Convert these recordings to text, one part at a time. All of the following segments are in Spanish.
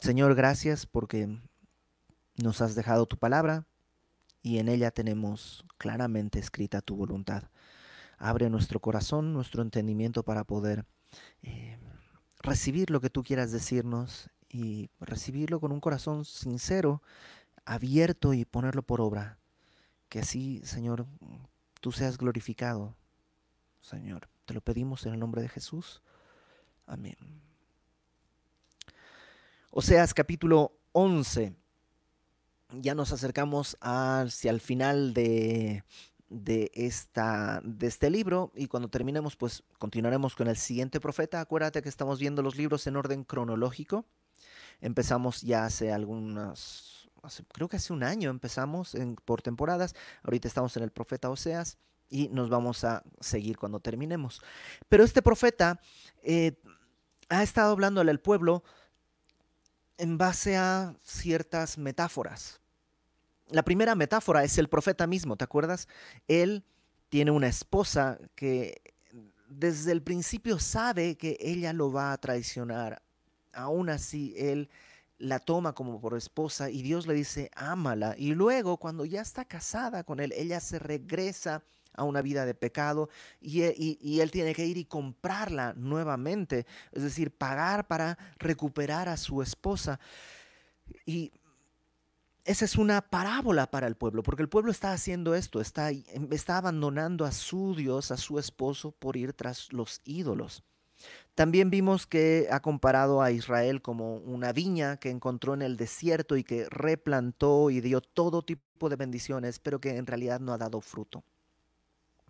Señor, gracias porque nos has dejado tu palabra y en ella tenemos claramente escrita tu voluntad. Abre nuestro corazón, nuestro entendimiento para poder eh, recibir lo que tú quieras decirnos y recibirlo con un corazón sincero, abierto y ponerlo por obra. Que así, Señor, tú seas glorificado. Señor, te lo pedimos en el nombre de Jesús. Amén. Oseas capítulo 11. Ya nos acercamos hacia el final de, esta, de este libro y cuando terminemos pues continuaremos con el siguiente profeta. Acuérdate que estamos viendo los libros en orden cronológico. Empezamos ya hace algunas, creo que hace un año empezamos por temporadas. Ahorita estamos en el profeta Oseas y nos vamos a seguir cuando terminemos. Pero este profeta eh, ha estado hablándole al pueblo en base a ciertas metáforas. La primera metáfora es el profeta mismo, ¿te acuerdas? Él tiene una esposa que desde el principio sabe que ella lo va a traicionar. Aún así, él la toma como por esposa y Dios le dice, ámala. Y luego, cuando ya está casada con él, ella se regresa a una vida de pecado eh, y, él tiene que ir y comprarla nuevamente, es decir, pagar para recuperar a su esposa. Y esa es una parábola para el pueblo, porque el pueblo está haciendo esto, está, em, está, abandonando a su Dios, a su esposo, por ir tras los ídolos. También vimos que ha comparado a Israel como una viña que encontró en el desierto y que replantó y dio todo tipo de bendiciones, pero que en realidad no ha dado fruto.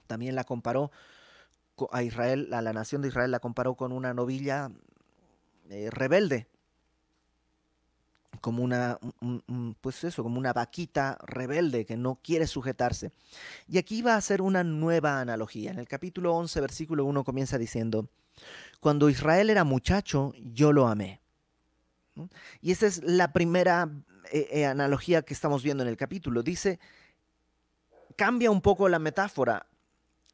También la comparó a Israel, a la nación de Israel la comparó con una novilla eh, rebelde, como una, pues eso, como una vaquita rebelde que no quiere sujetarse. Y aquí va a ser una nueva analogía. En el capítulo 11, versículo 1 comienza diciendo, cuando Israel era muchacho, yo lo amé. Y esa es la primera eh, eh, analogía que estamos viendo en el capítulo. Dice, cambia un poco la metáfora,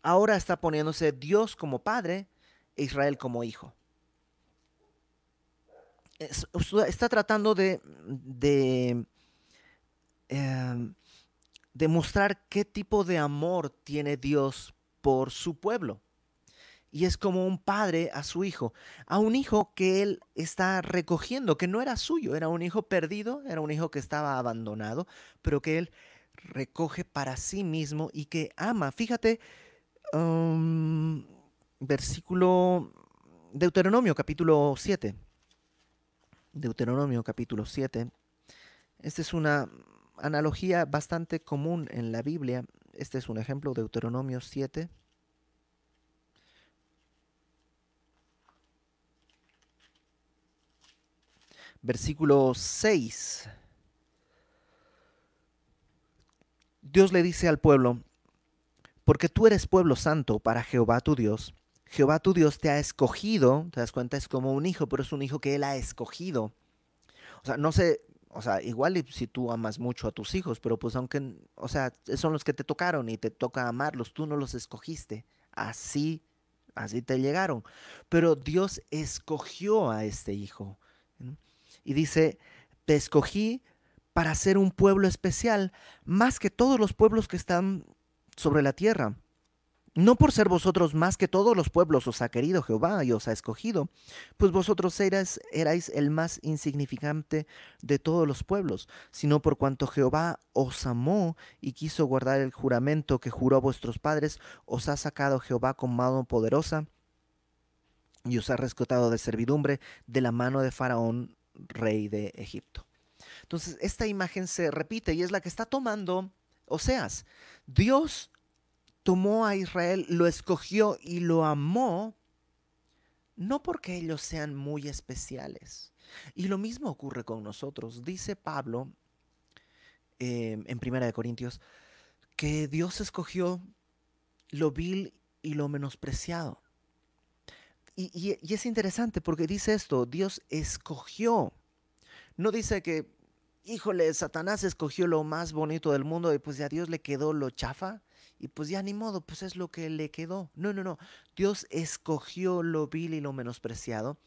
ahora está poniéndose Dios como padre e Israel como hijo. Está tratando de, de, em, mostrar qué tipo de amor tiene Dios por su pueblo. Y es como un padre a su hijo, a un hijo que él está recogiendo, que no era suyo, era un hijo perdido, era un hijo que estaba abandonado, pero que él recoge para sí mismo y que ama. Fíjate Um, versículo Deuteronomio capítulo 7. Deuteronomio capítulo 7. Esta es una analogía bastante común en la Biblia. Este es un ejemplo, Deuteronomio 7. Versículo 6. Dios le dice al pueblo, porque tú eres pueblo santo para Jehová tu Dios. Jehová tu Dios te ha escogido, te das cuenta, es como un hijo, pero es un hijo que él ha escogido. O sea, no sé, o sea, igual si tú amas mucho a tus hijos, pero pues aunque, o sea, son los que te tocaron y te toca amarlos, tú no los escogiste. Así, así te llegaron. Pero Dios escogió a este hijo. Y dice, te escogí para ser un pueblo especial, más que todos los pueblos que están sobre la tierra. No por ser vosotros más que todos los pueblos os ha querido Jehová y os ha escogido, pues vosotros erais, el más insignificante de todos los pueblos, sino por cuanto Jehová os amó y quiso guardar el juramento que juró a vuestros padres, os ha sacado Jehová con mano poderosa y os ha rescatado de servidumbre de la mano de Faraón, rey de Egipto. Entonces, esta imagen se repite y es la que está tomando o sea, Dios tomó a Israel, lo escogió y lo amó, no porque ellos sean muy especiales. Y lo mismo ocurre con nosotros. Dice Pablo em, en Primera de Corintios que Dios escogió lo vil y lo menospreciado. y, es interesante porque dice esto, Dios escogió. No dice que híjole, Satanás escogió lo más bonito del mundo y pues ya Dios le quedó lo chafa y pues ya ni modo, pues es lo que le quedó. No, no, no. Dios escogió lo vil y lo menospreciado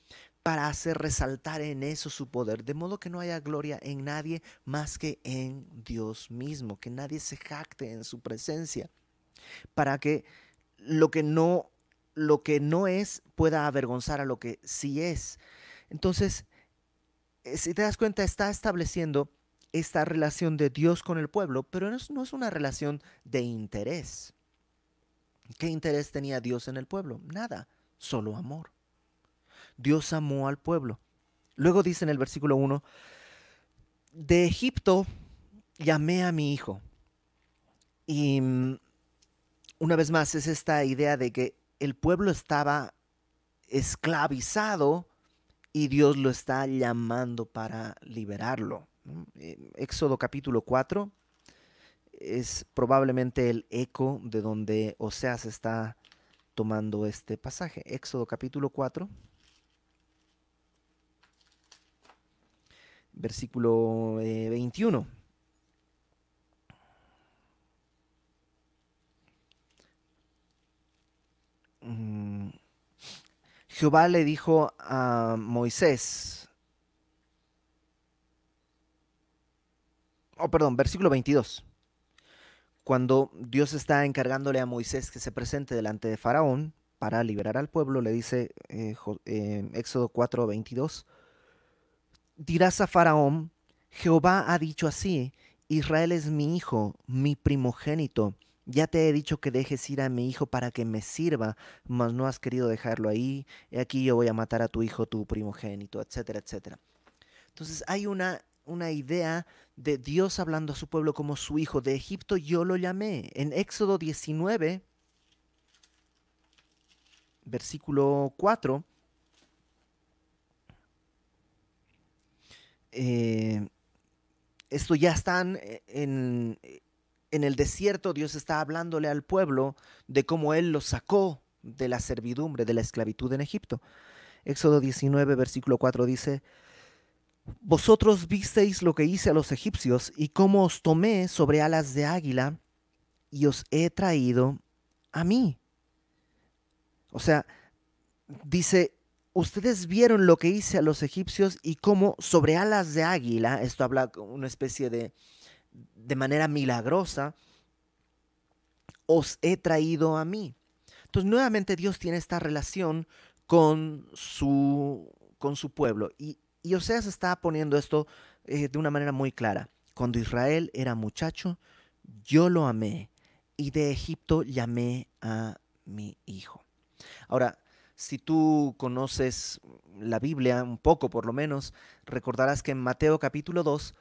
para hacer resaltar en eso su poder, de modo que no haya gloria en nadie más que en Dios mismo, que nadie se jacte en su presencia, para que lo que no lo que no es pueda avergonzar a lo que sí es. Entonces, eh, si te das cuenta, está estableciendo esta relación de Dios con el pueblo, pero no es una relación de interés. ¿Qué interés tenía Dios en el pueblo? Nada, solo amor. Dios amó al pueblo. Luego dice en el versículo 1, de Egipto llamé a mi hijo. Y mm, una vez más es esta idea de que el pueblo estaba esclavizado y Dios lo está llamando para liberarlo. Eh, Éxodo capítulo 4 es probablemente el eco de donde Oseas está tomando este pasaje. Éxodo capítulo 4, versículo 21. Eh, Jehová le dijo a Moisés, oh perdón, versículo 22, cuando Dios está encargándole a Moisés que se presente delante de Faraón para liberar al pueblo, le dice eh, eh, Éxodo 4, 22, dirás a Faraón, Jehová ha dicho así, Israel es mi hijo, mi primogénito. Ya te he dicho que dejes ir a mi hijo para que me sirva, mas no has querido dejarlo ahí. He aquí yo voy a matar a tu hijo, tu primogénito, etcétera, etcétera. Entonces hay una, una idea de Dios hablando a su pueblo como su hijo. De Egipto yo lo llamé. En Éxodo 19, versículo 4. Eh, esto ya están eh, en, eh, en el desierto Dios está hablándole al pueblo de cómo Él los sacó de la servidumbre, de la esclavitud en Egipto. Éxodo 19, versículo 4 dice, Vosotros visteis lo que hice a los egipcios y cómo os tomé sobre alas de águila y os he traído a mí. O sea, dice, ustedes vieron lo que hice a los egipcios y cómo sobre alas de águila, esto habla una especie de de manera milagrosa, os he traído a mí. Entonces, nuevamente Dios tiene esta relación con su, con su pueblo. Y, y Oseas está poniendo esto eh, de una manera muy clara. Cuando Israel era muchacho, yo lo amé y de Egipto llamé a mi hijo. Ahora, si tú conoces la Biblia un poco por lo menos, recordarás que en Mateo capítulo 2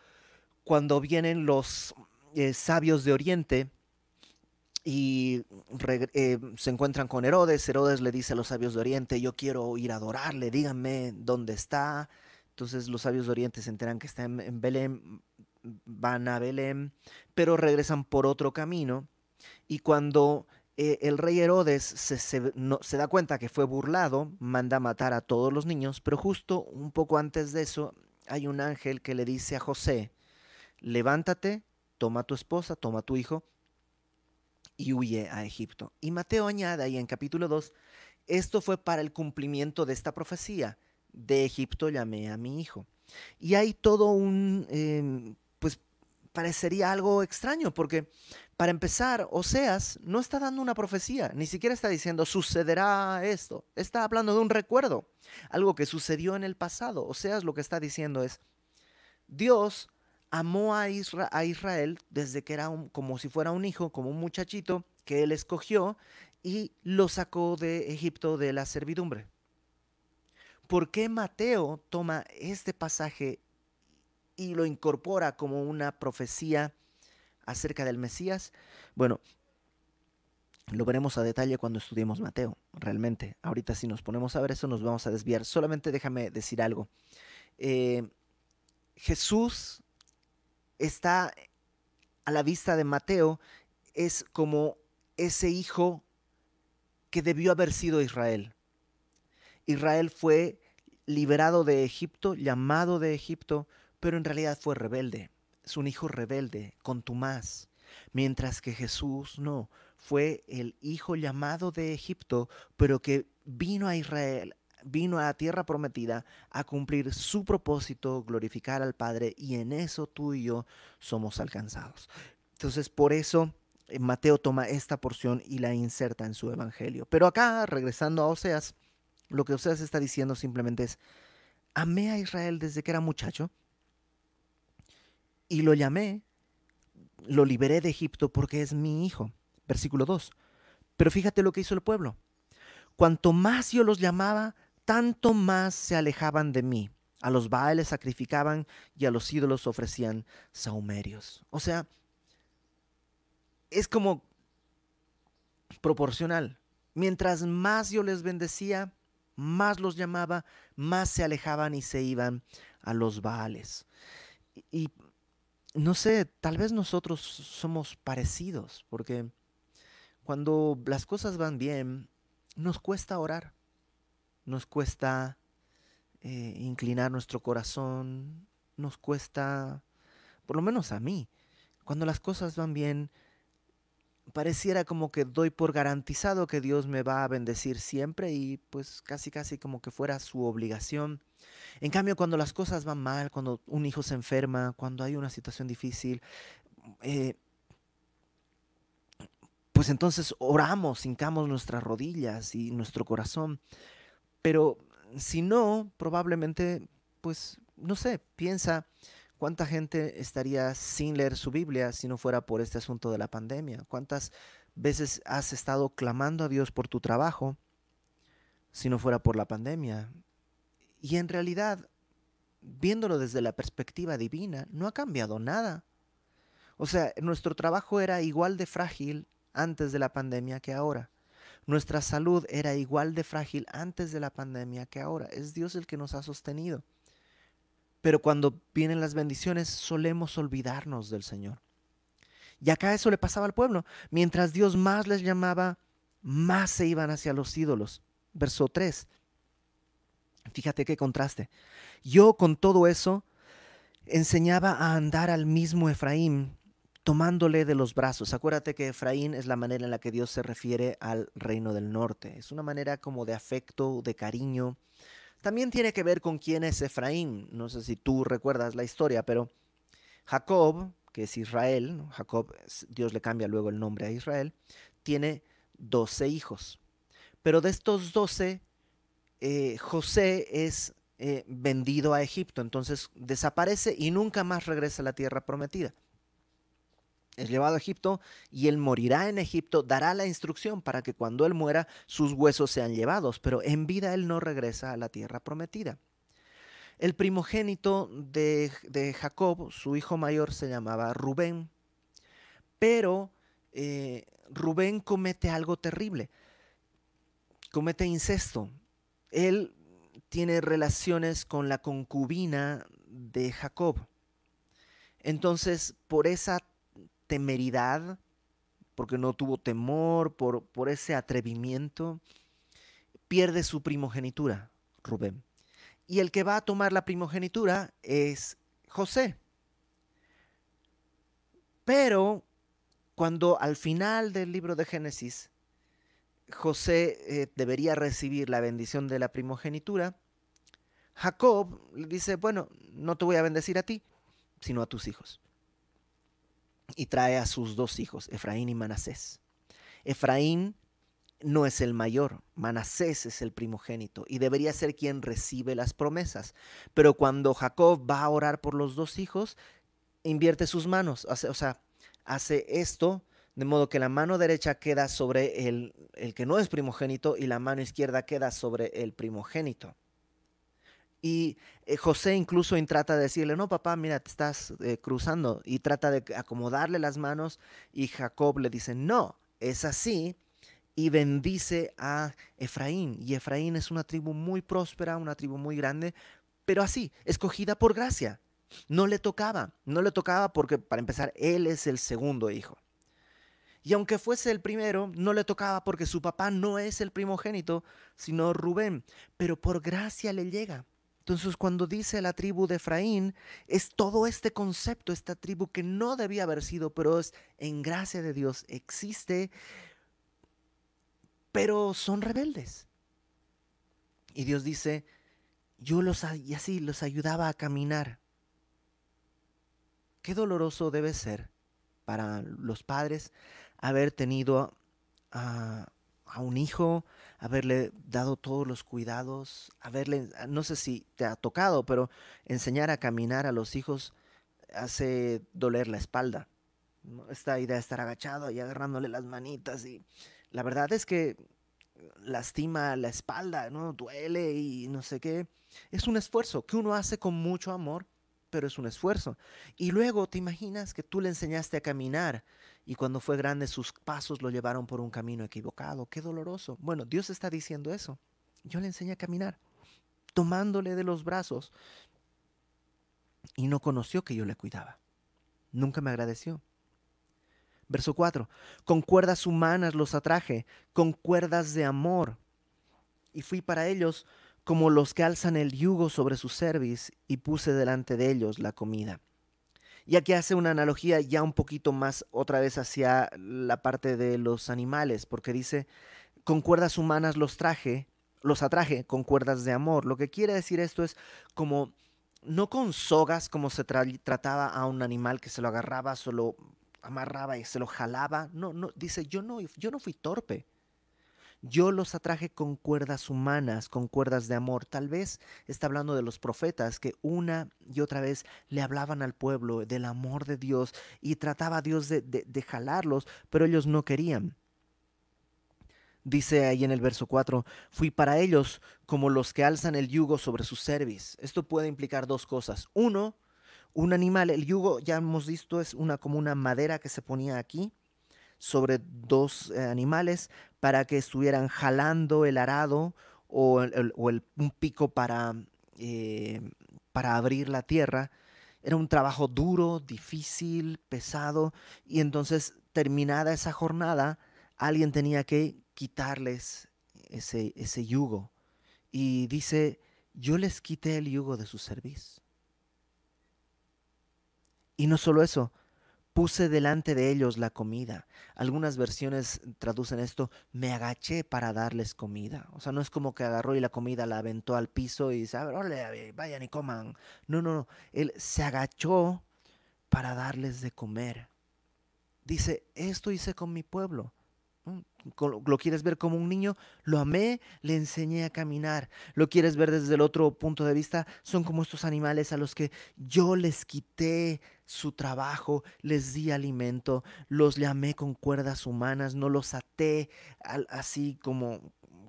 cuando vienen los eh, sabios de Oriente y eh, se encuentran con Herodes, Herodes le dice a los sabios de Oriente, yo quiero ir a adorarle, díganme dónde está. Entonces los sabios de Oriente se enteran que están en, Belén, van a Belén, pero regresan por otro camino. Y cuando eh, el rey Herodes se, se, da cuenta que fue burlado, manda a matar a todos los niños, pero justo un poco antes de eso hay un ángel que le dice a José, levántate, toma a tu esposa, toma a tu hijo y huye a Egipto. Y Mateo añade ahí en capítulo 2, esto fue para el cumplimiento de esta profecía, de Egipto llamé a mi hijo. Y hay todo un, em, pues parecería algo extraño, porque para empezar, Oseas no está dando una profecía, ni siquiera está diciendo sucederá esto, está hablando de un recuerdo, algo que sucedió en el pasado. Oseas lo que está diciendo es, Dios amó a, Israel desde que era como si fuera un hijo, como un muchachito que él escogió y lo sacó de Egipto de la servidumbre. ¿Por qué Mateo toma este pasaje y lo incorpora como una profecía acerca del Mesías? Bueno, lo veremos a detalle cuando estudiemos Mateo, realmente. Ahorita si nos ponemos a ver eso nos vamos a desviar. Solamente déjame decir algo. Eh, Jesús está a la vista de Mateo es como ese hijo que debió haber sido Israel. Israel fue liberado de Egipto, llamado de Egipto, pero en realidad fue rebelde. Es un hijo rebelde, contumaz. Mientras que Jesús no, fue el hijo llamado de Egipto, pero que vino a Israel vino a la tierra prometida a cumplir su propósito, glorificar al Padre, y en eso tú y yo somos alcanzados. Entonces, por eso eh, Mateo toma esta porción y la inserta en su evangelio. Pero acá, regresando a Oseas, lo que Oseas está diciendo simplemente es, amé a Israel desde que era muchacho y lo llamé, lo liberé de Egipto porque es mi hijo. Versículo 2. Pero fíjate lo que hizo el pueblo. Cuanto más yo los llamaba, tanto más se alejaban de mí. A los baales sacrificaban y a los ídolos ofrecían saumerios. O sea, es como proporcional. Mientras más yo les bendecía, más los llamaba, más se alejaban y se iban a los baales. y no sé, tal vez nosotros somos parecidos, porque cuando las cosas van bien, nos cuesta orar nos cuesta eh, inclinar nuestro corazón, nos cuesta, por lo menos a mí, cuando las cosas van bien, pareciera como que doy por garantizado que Dios me va a bendecir siempre y pues casi casi como que fuera su obligación. En cambio, cuando las cosas van mal, cuando un hijo se enferma, cuando hay una situación difícil, eh, pues entonces oramos, hincamos nuestras rodillas y nuestro corazón. Pero si no, probablemente, pues, no sé, piensa cuánta gente estaría sin leer su Biblia si no fuera por este asunto de la pandemia. ¿Cuántas veces has estado clamando a Dios por tu trabajo si no fuera por la pandemia? Y en realidad, viéndolo desde la perspectiva divina, no ha cambiado nada. O sea, nuestro trabajo era igual de frágil antes de la pandemia que ahora. Nuestra salud era igual de frágil antes de la pandemia que ahora. Es Dios el que nos ha sostenido. Pero cuando vienen las bendiciones solemos olvidarnos del Señor. Y acá eso le pasaba al pueblo. Mientras Dios más les llamaba, más se iban hacia los ídolos. Verso 3. Fíjate qué contraste. Yo con todo eso enseñaba a andar al mismo Efraín tomándole de los brazos. Acuérdate que Efraín es la manera en la que Dios se refiere al reino del norte. Es una manera como de afecto, de cariño. También tiene que ver con quién es Efraín. No sé si tú recuerdas la historia, pero Jacob, que es Israel, Jacob, Dios le cambia luego el nombre a Israel, tiene 12 hijos. Pero de estos 12, eh, José es eh, vendido a Egipto, entonces desaparece y nunca más regresa a la tierra prometida es llevado a Egipto y él morirá en Egipto, dará la instrucción para que cuando él muera sus huesos sean llevados, pero en vida él no regresa a la tierra prometida. El primogénito de, Jacob, su hijo mayor, se llamaba Rubén, pero eh, Rubén comete algo terrible, comete incesto. Él tiene relaciones con la concubina de Jacob. Entonces, por esa temeridad, porque no tuvo temor, por, por ese atrevimiento, pierde su primogenitura, Rubén. Y el que va a tomar la primogenitura es José. Pero cuando al final del libro de Génesis, José eh, debería recibir la bendición de la primogenitura, Jacob le dice, bueno, no te voy a bendecir a ti, sino a tus hijos y trae a sus dos hijos, Efraín y Manasés. Efraín no es el mayor, Manasés es el primogénito y debería ser quien recibe las promesas. Pero cuando Jacob va a orar por los dos hijos, invierte sus manos, o sea, hace esto, de modo que la mano derecha queda sobre el, el que no es primogénito y la mano izquierda queda sobre el primogénito. Y eh, José incluso trata de decirle, no, papá, mira, te estás eh, cruzando. Y trata de acomodarle las manos. Y Jacob le dice, no, es así. Y bendice a Efraín. Y Efraín es una tribu muy próspera, una tribu muy grande, pero así, escogida por gracia. No le tocaba, no le tocaba porque, para empezar, él es el segundo hijo. Y aunque fuese el primero, no le tocaba porque su papá no es el primogénito, sino Rubén. Pero por gracia le llega entonces cuando dice la tribu de Efraín, es todo este concepto, esta tribu que no debía haber sido, pero es en gracia de Dios, existe, pero son rebeldes. Y Dios dice, yo los, y así los ayudaba a caminar. Qué doloroso debe ser para los padres haber tenido a, a un hijo haberle dado todos los cuidados, haberle, ah, no sé si te ha tocado, pero enseñar a caminar a los hijos hace doler la espalda. Esta idea de estar agachado y agarrándole las manitas y la verdad es que lastima la espalda, ¿no? Duele y no sé qué. Es un esfuerzo que uno hace con mucho amor, pero es un esfuerzo. Y luego te imaginas que tú le enseñaste a caminar y cuando fue grande sus pasos lo llevaron por un camino equivocado. Qué doloroso. Bueno, Dios está diciendo eso. Yo le enseñé a caminar, tomándole de los brazos. Y no conoció que yo le cuidaba. Nunca me agradeció. Verso 4. Con cuerdas humanas los atraje, con cuerdas de amor. Y fui para ellos como los que alzan el yugo sobre su cerviz y puse delante de ellos la comida. Y aquí hace una analogía ya un poquito más otra vez hacia la parte de los animales, porque dice, con cuerdas humanas los traje, los atraje con cuerdas de amor. Lo que quiere decir esto es como, no con sogas como se trataba a un animal que se lo agarraba, se lo amarraba y se lo jalaba. No, no, dice, yo no, yo no fui torpe. Yo los atraje con cuerdas humanas, con cuerdas de amor. Tal vez está hablando de los profetas que una y otra vez le hablaban al pueblo del amor de Dios y trataba a Dios de, de, jalarlos, pero ellos no querían. Dice ahí en el verso 4, fui para ellos como los que alzan el yugo sobre su cerviz. Esto puede implicar dos cosas. Uno, un animal, el yugo ya hemos visto es una como una madera que se ponía aquí sobre dos eh, animales para que estuvieran jalando el arado o, un pico eh, para, abrir la tierra. Era un trabajo duro, difícil, pesado, y entonces terminada esa jornada, alguien tenía que quitarles ese, ese yugo. Y dice, yo les quité el yugo de su cerviz. Y no solo eso, puse delante de ellos la comida. Algunas versiones traducen esto, me agaché para darles comida. O sea, no es como que agarró y la comida la aventó al piso y dice, a vayan y coman. No, no, no. Él se agachó para darles de comer. Dice, esto hice con mi pueblo. Mm, lo quieres ver como un niño, lo amé, le enseñé a caminar. Lo quieres ver desde el otro punto de vista, son como estos animales a los que yo les quité su trabajo, les di alimento, los llamé con cuerdas humanas, no los até así como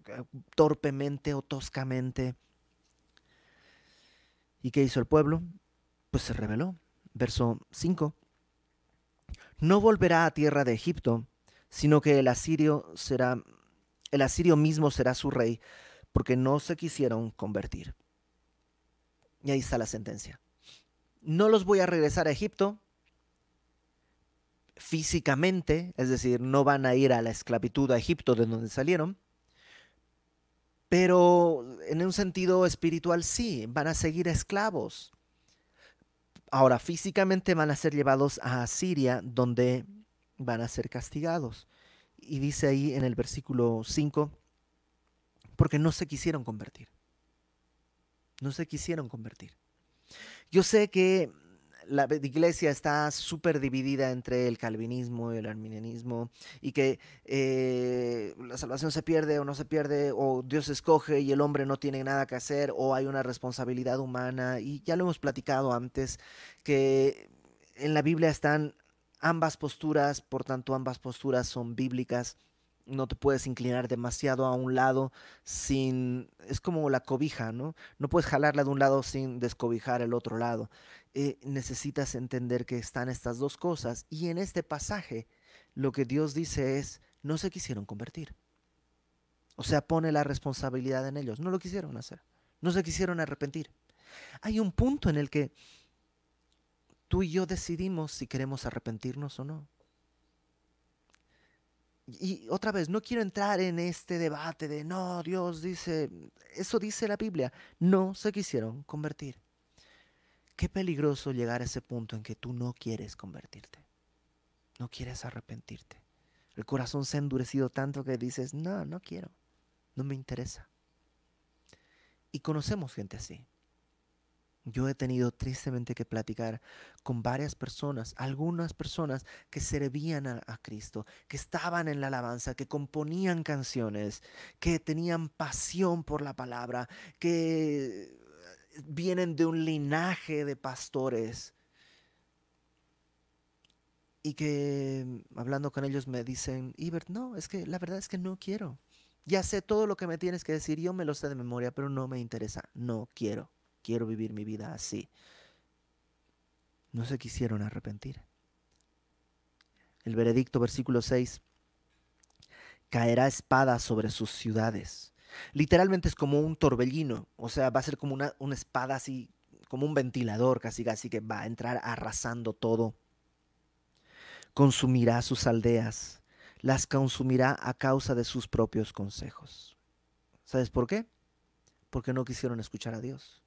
eh, torpemente o toscamente. ¿Y qué hizo el pueblo? Pues se rebeló. Verso 5. No volverá a tierra de Egipto, sino que el asirio será el asirio mismo será su rey, porque no se quisieron convertir. Y ahí está la sentencia no los voy a regresar a Egipto físicamente, es decir, no van a ir a la esclavitud a Egipto de donde salieron, pero en un sentido espiritual sí, van a seguir esclavos. Ahora, físicamente van a ser llevados a Asiria, donde van a ser castigados. Y dice ahí en el versículo 5, porque no se quisieron convertir. No se quisieron convertir. Yo sé que la iglesia está súper dividida entre el calvinismo y el arminianismo y que eh, la salvación se pierde o no se pierde o Dios escoge y el hombre no tiene nada que hacer o hay una responsabilidad humana y ya lo hemos platicado antes que en la Biblia están ambas posturas, por tanto ambas posturas son bíblicas no te puedes inclinar demasiado a un lado sin... Es como la cobija, ¿no? No puedes jalarla de un lado sin descobijar el otro lado. Eh, necesitas entender que están estas dos cosas. Y en este pasaje, lo que Dios dice es, no se quisieron convertir. O sea, pone la responsabilidad en ellos. No lo quisieron hacer. No se quisieron arrepentir. Hay un punto en el que tú y yo decidimos si queremos arrepentirnos o no. Y otra vez, no quiero entrar en este debate de no, Dios dice, eso dice la Biblia, no se quisieron convertir. Qué peligroso llegar a ese punto en que tú no quieres convertirte, no quieres arrepentirte. El corazón se ha endurecido tanto que dices, no, no quiero, no me interesa. Y conocemos gente así. Yo he tenido tristemente que platicar con varias personas, algunas personas que servían a, Cristo, que estaban en la alabanza, que componían canciones, que tenían pasión por la palabra, que eh, vienen de un linaje de pastores. Y que mm, hablando con ellos me dicen, Ibert, no, es que la verdad es que no quiero. Ya sé todo lo que me tienes que decir, yo me lo sé de memoria, pero no me interesa, no quiero quiero vivir mi vida así. No se quisieron arrepentir. El veredicto, versículo 6, caerá espada sobre sus ciudades. Literalmente es como un torbellino, o sea, va a ser como una, una espada así, como un ventilador casi casi que va a entrar arrasando todo. Consumirá sus aldeas, las consumirá a causa de sus propios consejos. ¿Sabes por qué? Porque no quisieron escuchar a Dios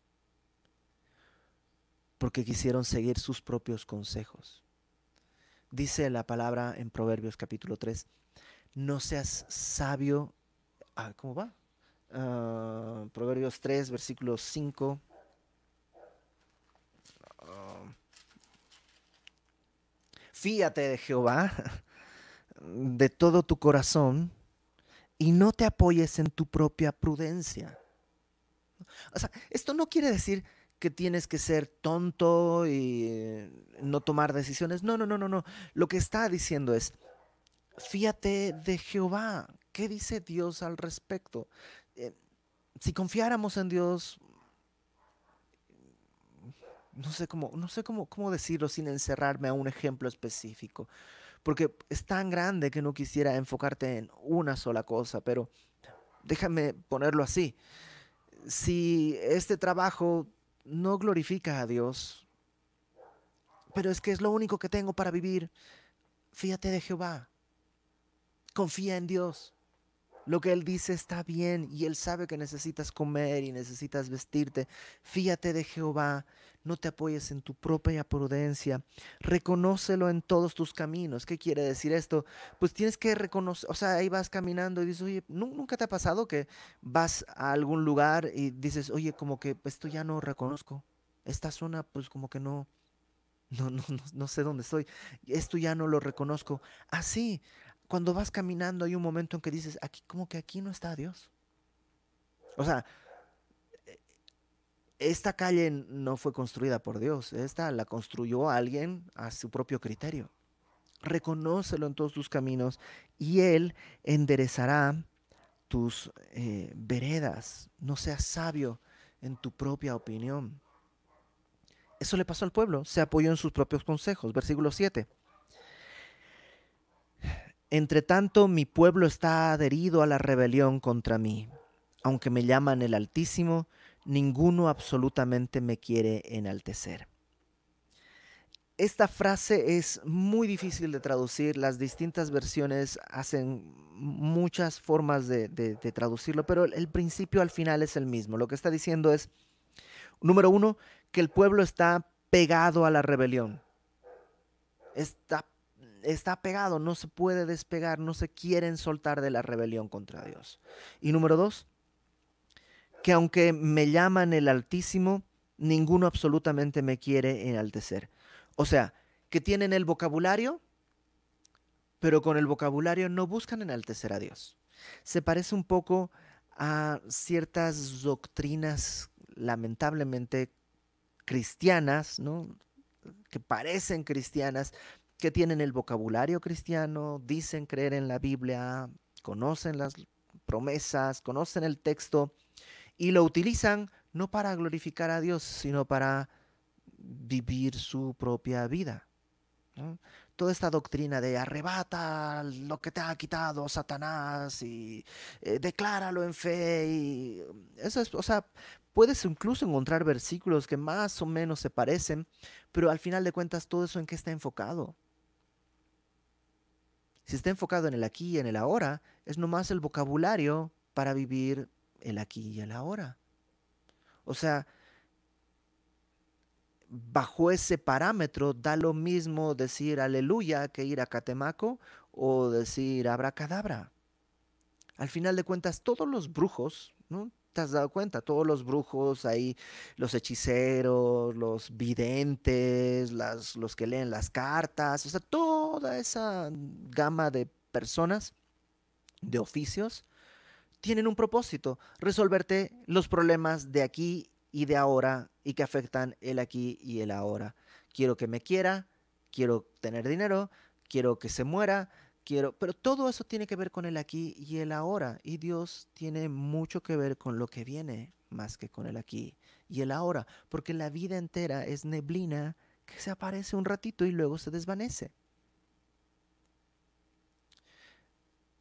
porque quisieron seguir sus propios consejos. Dice la palabra en Proverbios capítulo 3, no seas sabio. Ah, ¿Cómo va? Ah, Proverbios 3, versículo 5. Ah, fíate de Jehová de todo tu corazón y no te apoyes en tu propia prudencia. O sea, esto no quiere decir que tienes que ser tonto y eh, no tomar decisiones. No, no, no, no, no. Lo que está diciendo es, fíate de Jehová. ¿Qué dice Dios al respecto? Eh, si confiáramos en Dios, no sé cómo, no sé cómo, cómo decirlo sin encerrarme a un ejemplo específico, porque es tan grande que no quisiera enfocarte en una sola cosa, pero déjame ponerlo así. Si este trabajo no glorifica a Dios. Pero es que es lo único que tengo para vivir. Fíjate de Jehová. Confía en Dios. Lo que Él dice está bien y Él sabe que necesitas comer y necesitas vestirte. Fíjate de Jehová, no te apoyes en tu propia prudencia, reconócelo en todos tus caminos. ¿Qué quiere decir esto? Pues tienes que reconocer, o sea, ahí vas caminando y dices, oye, ¿nunca te ha pasado que vas a algún lugar y dices, oye, como que esto ya no reconozco? Esta zona, pues como que no, no, no, no, sé dónde estoy, esto ya no lo reconozco. Así, cuando vas caminando hay un momento en que dices, aquí, como que aquí no está Dios. O sea, esta calle no fue construida por Dios, esta la construyó alguien a su propio criterio. Reconócelo en todos tus caminos y Él enderezará tus eh, veredas. No seas sabio en tu propia opinión. Eso le pasó al pueblo, se apoyó en sus propios consejos. Versículo 7. Entre tanto, mi pueblo está adherido a la rebelión contra mí. Aunque me llaman el Altísimo, ninguno absolutamente me quiere enaltecer. Esta frase es muy difícil de traducir, las distintas versiones hacen muchas formas de, traducirlo, pero el principio al final es el mismo. Lo que está diciendo es, número uno, que el pueblo está pegado a la rebelión. Está está pegado, no se puede despegar, no se quieren soltar de la rebelión contra Dios. Y número dos, que aunque me llaman el Altísimo, ninguno absolutamente me quiere enaltecer. O sea, que tienen el vocabulario, pero con el vocabulario no buscan enaltecer a Dios. Se parece un poco a ciertas doctrinas lamentablemente cristianas, ¿no? que parecen cristianas, que tienen el vocabulario cristiano, dicen creer en la Biblia, conocen las promesas, conocen el texto y lo utilizan no para glorificar a Dios, sino para vivir su propia vida. Toda esta doctrina de arrebata lo que te ha quitado Satanás y eh, decláralo en fe. Y eso es, o sea, puedes incluso encontrar versículos que más o menos se parecen, pero al final de cuentas todo eso en qué está enfocado. Si está enfocado en el aquí y en el ahora, es nomás el vocabulario para vivir el aquí y el ahora. O sea, bajo ese parámetro da lo mismo decir aleluya que ir a Catemaco o decir abracadabra. Al final de cuentas, todos los brujos, ¿no? te has dado cuenta, todos los brujos ahí, los hechiceros, los videntes, las, los que leen las cartas, o sea, toda esa gama de personas, de oficios, tienen un propósito, resolverte los problemas de aquí y de ahora y que afectan el aquí y el ahora. Quiero que me quiera, quiero tener dinero, quiero que se muera, pero todo eso tiene que ver con el aquí y el ahora, y Dios tiene mucho que ver con lo que viene más que con el aquí y el ahora, porque la vida entera es neblina que se aparece un ratito y luego se desvanece.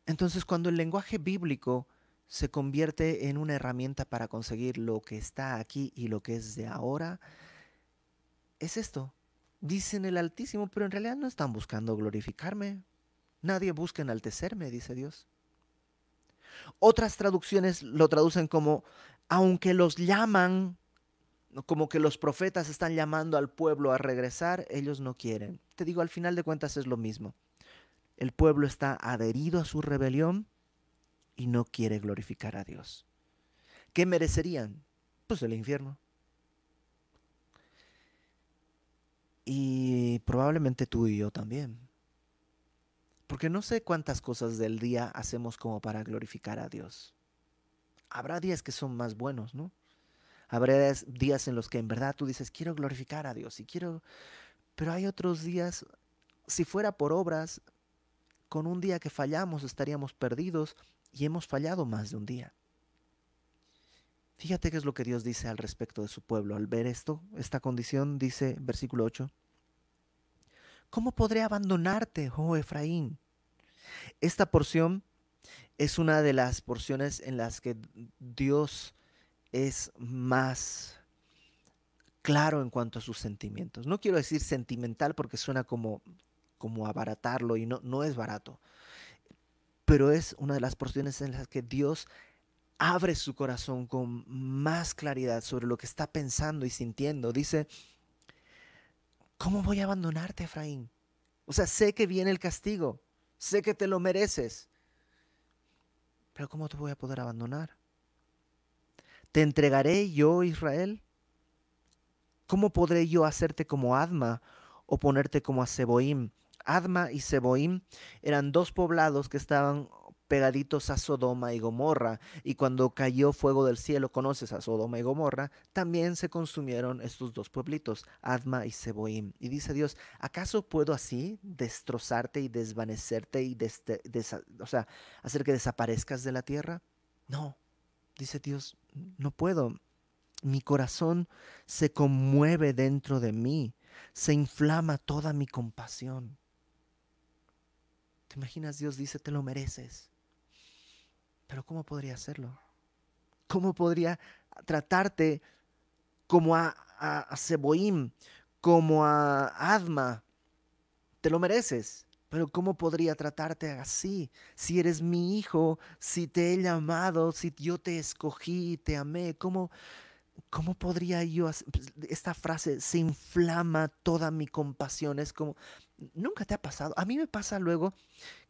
Entonces cuando el lenguaje bíblico se convierte en una herramienta para conseguir lo que está aquí y lo que es de ahora, es esto. Dicen el Altísimo, pero en realidad no están buscando glorificarme, Nadie busca enaltecerme, dice Dios. Otras traducciones lo traducen como, aunque los llaman, como que los profetas están llamando al pueblo a regresar, ellos no quieren. Te digo, al final de cuentas es lo mismo. El pueblo está adherido a su rebelión y no quiere glorificar a Dios. ¿Qué merecerían? Pues el infierno. Y probablemente tú y yo también. Porque no sé cuántas cosas del día hacemos como para glorificar a Dios. Habrá días que son más buenos, ¿no? Habrá días en los que en verdad tú dices, quiero glorificar a Dios y quiero... Pero hay otros días, si fuera por obras, con un día que fallamos estaríamos perdidos y hemos fallado más de un día. Fíjate qué es lo que Dios dice al respecto de su pueblo. Al ver esto, esta condición, dice versículo 8, ¿Cómo podré abandonarte, oh Efraín? Esta porción es una de las porciones en las que Dios es más claro en cuanto a sus sentimientos. No quiero decir sentimental porque suena como, como abaratarlo y no, no es barato, pero es una de las porciones en las que Dios abre su corazón con más claridad sobre lo que está pensando y sintiendo. Dice ¿Cómo voy a abandonarte, Efraín? O sea, sé que viene el castigo, sé que te lo mereces, pero ¿cómo te voy a poder abandonar? ¿Te entregaré yo, Israel? ¿Cómo podré yo hacerte como Adma o ponerte como a Seboim? Adma y Seboim eran dos poblados que estaban pegaditos a Sodoma y Gomorra, y cuando cayó fuego del cielo, conoces a Sodoma y Gomorra, también se consumieron estos dos pueblitos, Adma y Seboim. Y dice Dios, ¿acaso puedo así destrozarte y desvanecerte y o sea, hacer que desaparezcas de la tierra? No, dice Dios, no puedo. Mi corazón se conmueve dentro de mí, se inflama toda mi compasión. ¿Te imaginas Dios dice, te lo mereces? Pero ¿cómo podría hacerlo? ¿Cómo podría tratarte como a, a, Seboim, como a Adma? Te lo mereces. Pero ¿cómo podría tratarte así? Si eres mi hijo, si te he llamado, si yo te escogí, te amé, ¿cómo, cómo podría yo pues, Esta frase se inflama toda mi compasión. Es como, nunca te ha pasado. A mí me pasa luego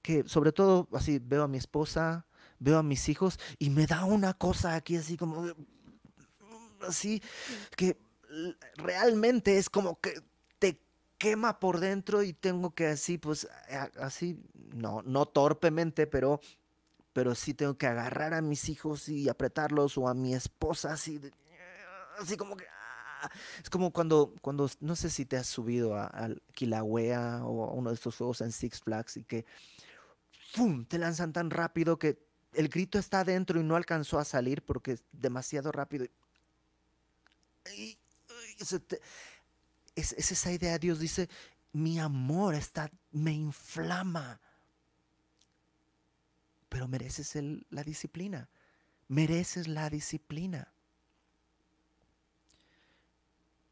que, sobre todo, así veo a mi esposa veo a mis hijos y me da una cosa aquí así como... Así que realmente es como que te quema por dentro y tengo que así, pues así, no, no torpemente, pero pero sí tengo que agarrar a mis hijos y apretarlos o a mi esposa así, así como que... Ah. Es como cuando, cuando, no sé si te has subido al Kilauea o a uno de estos juegos en Six Flags y que te lanzan tan rápido que el grito está adentro y no alcanzó a salir porque es demasiado rápido. Y, es, esa idea, Dios dice, mi amor está, me inflama, pero mereces la disciplina, mereces la disciplina,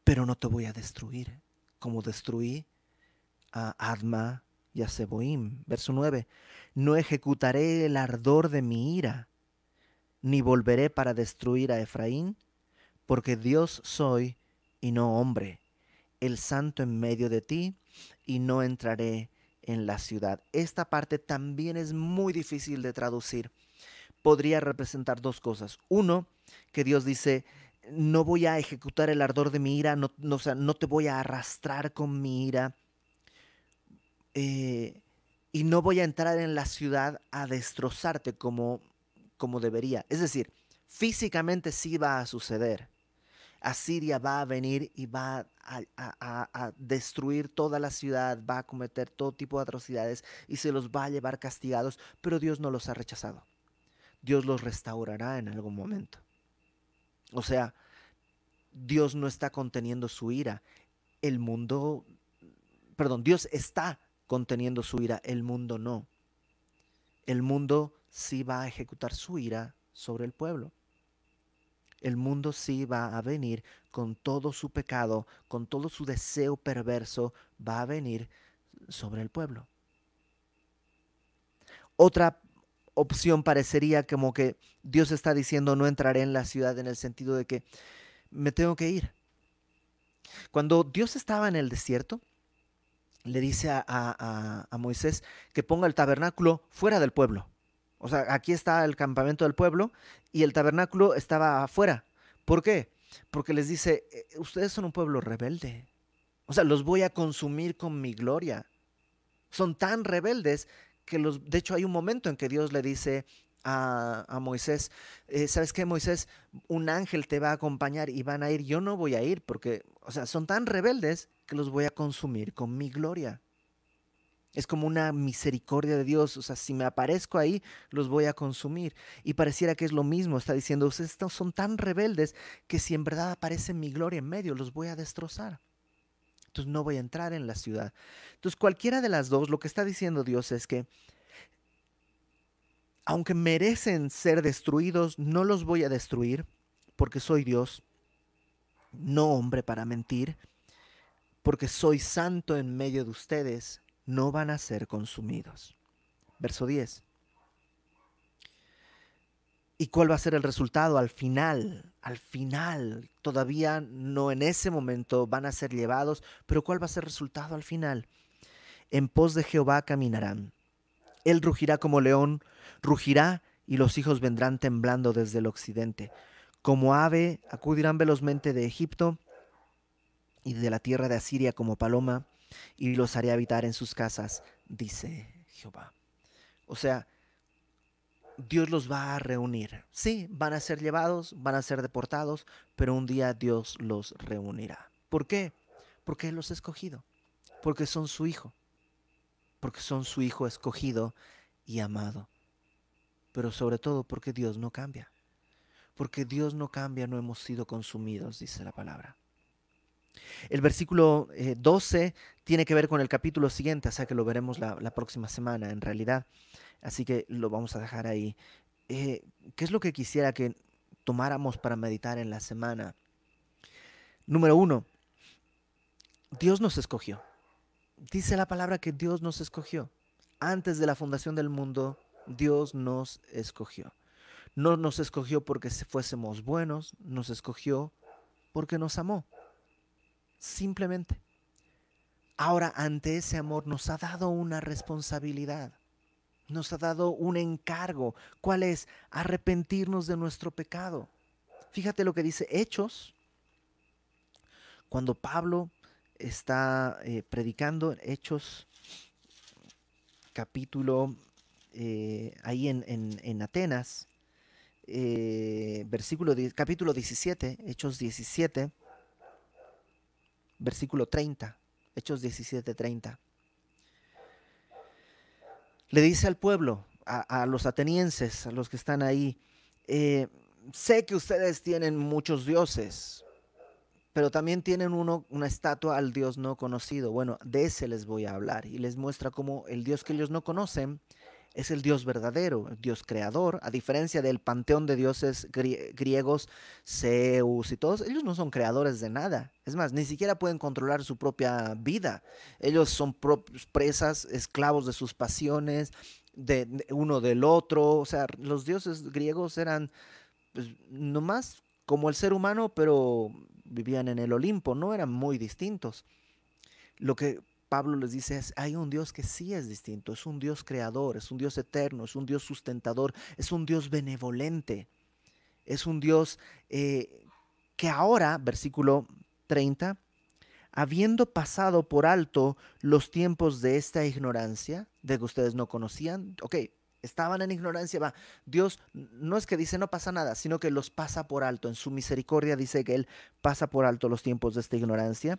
pero no te voy a destruir como destruí a Adma, y Verso 9. No ejecutaré el ardor de mi ira, ni volveré para destruir a Efraín, porque Dios soy y no hombre, el santo en medio de ti, y no entraré en la ciudad. Esta parte también es muy difícil de traducir. Podría representar dos cosas. Uno, que Dios dice, no voy a ejecutar el ardor de mi ira, no, no te voy a arrastrar con mi ira, eh, y no voy a entrar en la ciudad a destrozarte como, como debería. Es decir, físicamente sí va a suceder. Asiria va a venir y va a, a, destruir toda la ciudad, va a cometer todo tipo de atrocidades y se los va a llevar castigados, pero Dios no los ha rechazado. Dios los restaurará en algún momento. O sea, Dios no está conteniendo su ira. El mundo, perdón, Dios está conteniendo su ira, el mundo no. El mundo sí va a ejecutar su ira sobre el pueblo. El mundo sí va a venir con todo su pecado, con todo su deseo perverso, va a venir sobre el pueblo. Otra opción parecería como que Dios está diciendo no entraré en la ciudad en el sentido de que me tengo que ir. Cuando Dios estaba en el desierto, le dice a, Moisés que ponga el tabernáculo fuera del pueblo. O sea, aquí está el campamento del pueblo y el tabernáculo estaba afuera. ¿Por qué? Porque les dice, eh, eh, ustedes son un pueblo rebelde. O sea, los voy a consumir con mi gloria. Son tan rebeldes que los... De hecho, hay un momento en que Dios le dice a, Moisés, eh, ¿sabes qué, Moisés? Un ángel te va a acompañar y van a ir. Yo no voy a ir porque, o sea, son tan rebeldes que los voy a consumir con mi gloria. Es como una misericordia de Dios. O sea, si me aparezco ahí, los voy a consumir. Y pareciera que es lo mismo. Está diciendo, ustedes son tan rebeldes que si en verdad aparece mi gloria en medio, los voy a destrozar. Entonces no voy a entrar en la ciudad. Entonces cualquiera de las dos, lo que está diciendo Dios es que aunque merecen ser destruidos, no los voy a destruir porque soy Dios, no hombre para mentir porque soy santo en medio de ustedes, no van a ser consumidos. Verso 10. ¿Y cuál va a ser el resultado? Al final, al final, todavía no en ese momento van a ser llevados, pero ¿cuál va a ser el resultado al final? En pos de Jehová caminarán. Él rugirá como león, rugirá y los hijos vendrán temblando desde el occidente. Como ave acudirán velozmente de Egipto, y de la tierra de Asiria como paloma, y los haré habitar en sus casas, dice Jehová. O sea, Dios los va a reunir. Sí, van a ser llevados, van a ser deportados, pero un día Dios los reunirá. ¿Por qué? Porque Él los ha escogido, porque son su hijo, porque son su hijo escogido y amado, pero sobre todo porque Dios no cambia. Porque Dios no cambia, no hemos sido consumidos, dice la palabra. El versículo 12 eh, tiene que ver con el capítulo siguiente, o sea que lo veremos la, próxima semana en realidad. Así que lo vamos a dejar ahí. Eh, ¿Qué es lo que quisiera que tomáramos para meditar en la semana? Número uno, Dios nos escogió. Dice la palabra que Dios nos escogió. Antes de la fundación del mundo, Dios nos escogió. No nos escogió porque fuésemos buenos, nos escogió porque nos amó simplemente. Ahora, ante ese amor nos ha dado una responsabilidad, nos ha dado un encargo. ¿Cuál es? Arrepentirnos de nuestro pecado. Fíjate lo que dice Hechos, cuando Pablo está eh, predicando Hechos capítulo, eh, ahí en, Atenas, eh, versículo, capítulo 17, Hechos 17 versículo 30, Hechos 17, 30. Le dice al pueblo, a, los atenienses, a los que están ahí, eh, sé que ustedes tienen muchos dioses, pero también tienen uno, una estatua al Dios no conocido. Bueno, de ese les voy a hablar y les muestra cómo el Dios que ellos no conocen es el Dios verdadero, el Dios creador, a diferencia del panteón de dioses griegos, Zeus y todos, ellos no son creadores de nada. Es más, ni siquiera pueden controlar su propia vida. Ellos son presas, esclavos de sus pasiones, de, uno del otro. O sea, los dioses griegos eran pues, nomás como el ser humano, pero vivían en el Olimpo, no eran muy distintos. Lo que Pablo les dice, hay un Dios que sí es distinto, es un Dios creador, es un Dios eterno, es un Dios sustentador, es un Dios benevolente, es un Dios eh, que ahora, versículo 30, habiendo pasado por alto los tiempos de esta ignorancia, de que ustedes no conocían, ok, estaban en ignorancia, va, Dios no es que dice no pasa nada, sino que los pasa por alto, en su misericordia dice que Él pasa por alto los tiempos de esta ignorancia,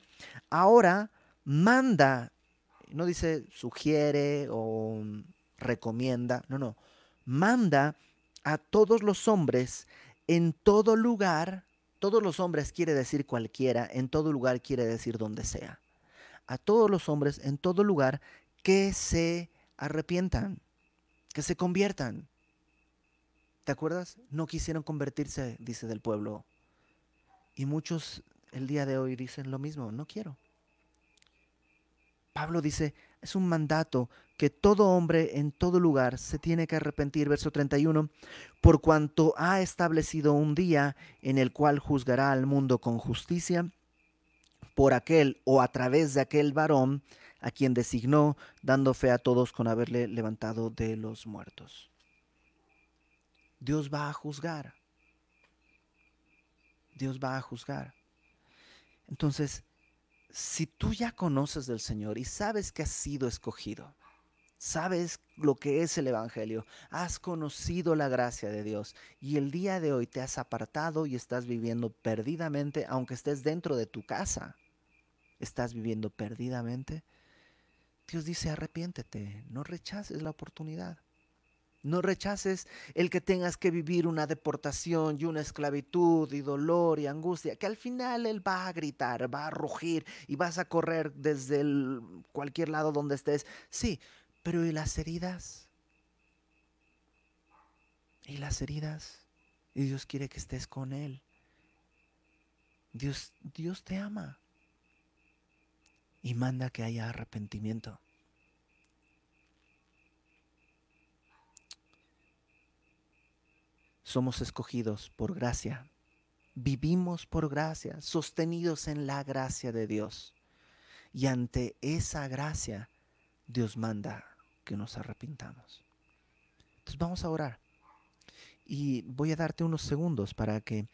ahora manda, no dice sugiere o recomienda, no, no, manda a todos los hombres en todo lugar, todos los hombres quiere decir cualquiera, en todo lugar quiere decir donde sea, a todos los hombres en todo lugar que se arrepientan, que se conviertan. ¿Te acuerdas? No quisieron convertirse, dice del pueblo. Y muchos el día de hoy dicen lo mismo, no quiero. Pablo dice, es un mandato que todo hombre en todo lugar se tiene que arrepentir, verso 31, por cuanto ha establecido un día en el cual juzgará al mundo con justicia por aquel o a través de aquel varón a quien designó, dando fe a todos con haberle levantado de los muertos. Dios va a juzgar. Dios va a juzgar. Entonces, si tú ya conoces del Señor y sabes que has sido escogido, sabes lo que es el Evangelio, has conocido la gracia de Dios y el día de hoy te has apartado y estás viviendo perdidamente, aunque estés dentro de tu casa, estás viviendo perdidamente, Dios dice arrepiéntete, no rechaces la oportunidad. No rechaces el que tengas que vivir una deportación y una esclavitud y dolor y angustia, que al final él va a gritar, va a rugir y vas a correr desde cualquier lado donde estés. Sí, pero ¿y las heridas? ¿Y las heridas? Y Dios quiere que estés con él. Dios, Dios te ama y manda que haya arrepentimiento. somos escogidos por gracia. Vivimos por gracia, sostenidos en la gracia de Dios. Y ante esa gracia, Dios manda que nos arrepintamos. Entonces vamos a orar. Y voy a darte unos segundos para que,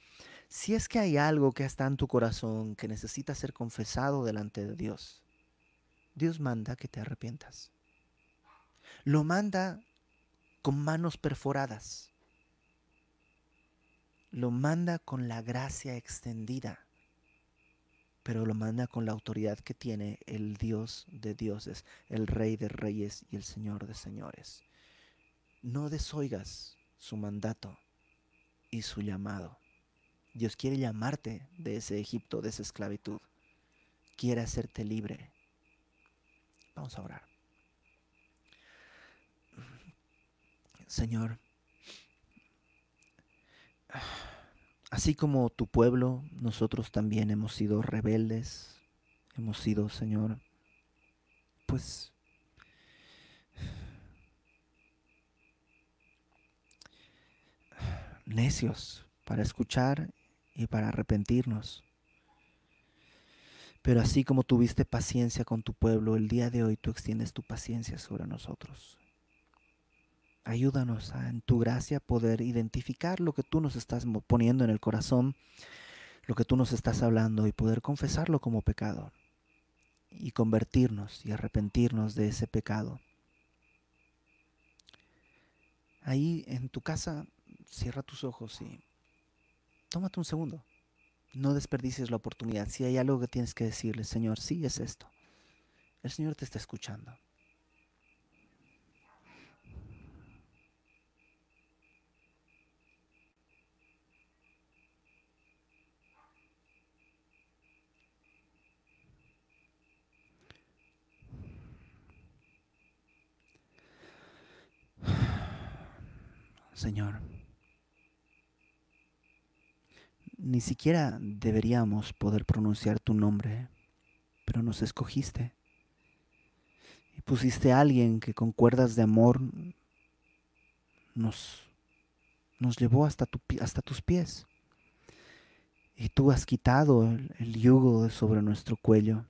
si es que hay algo que está en tu corazón que necesita ser confesado delante de Dios, Dios manda que te arrepientas. Lo manda con manos perforadas lo manda con la gracia extendida, pero lo manda con la autoridad que tiene el Dios de dioses, el Rey de reyes y el Señor de señores. No desoigas su mandato y su llamado. Dios quiere llamarte de ese Egipto, de esa esclavitud. Quiere hacerte libre. Vamos a orar. Señor, así como tu pueblo, nosotros también hemos sido rebeldes, hemos sido, Señor, pues, necios para escuchar y para arrepentirnos. Pero así como tuviste paciencia con tu pueblo, el día de hoy tú extiendes tu paciencia sobre nosotros. Ayúdanos en tu gracia poder identificar lo que tú nos estás poniendo en el corazón, lo que tú nos estás hablando y poder confesarlo como pecado y convertirnos y arrepentirnos de ese pecado. Ahí en tu casa, cierra tus ojos y tómate un segundo. No desperdicies la oportunidad. Si hay algo que tienes que decirle, Señor, sí es esto. El Señor te está escuchando. Señor. Ni siquiera deberíamos poder pronunciar tu nombre, pero nos escogiste. Y pusiste a alguien que con cuerdas de amor nos, nos llevó hasta, tus pies. Y tú has quitado el, yugo sobre nuestro cuello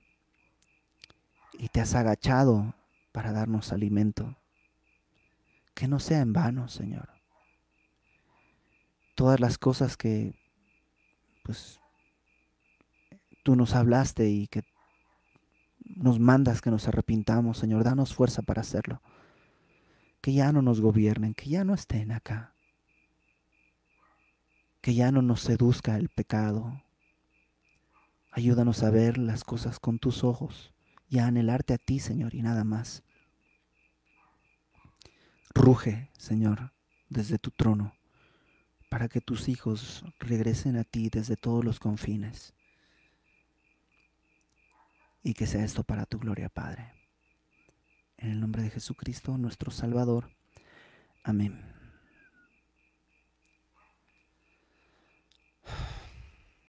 y te has agachado para darnos alimento. Que no sea en vano, Señor todas las cosas que pues tú nos hablaste y que nos mandas que nos arrepintamos, Señor, danos fuerza para hacerlo. Que ya no nos gobiernen, que ya no estén acá. Que ya no nos seduzca el pecado. Ayúdanos a ver las cosas con tus ojos y a anhelarte a ti, Señor, y nada más. Ruge, Señor, desde tu trono para que tus hijos regresen a ti desde todos los confines. Y que sea esto para tu gloria, Padre. En el nombre de Jesucristo, nuestro Salvador. Amén.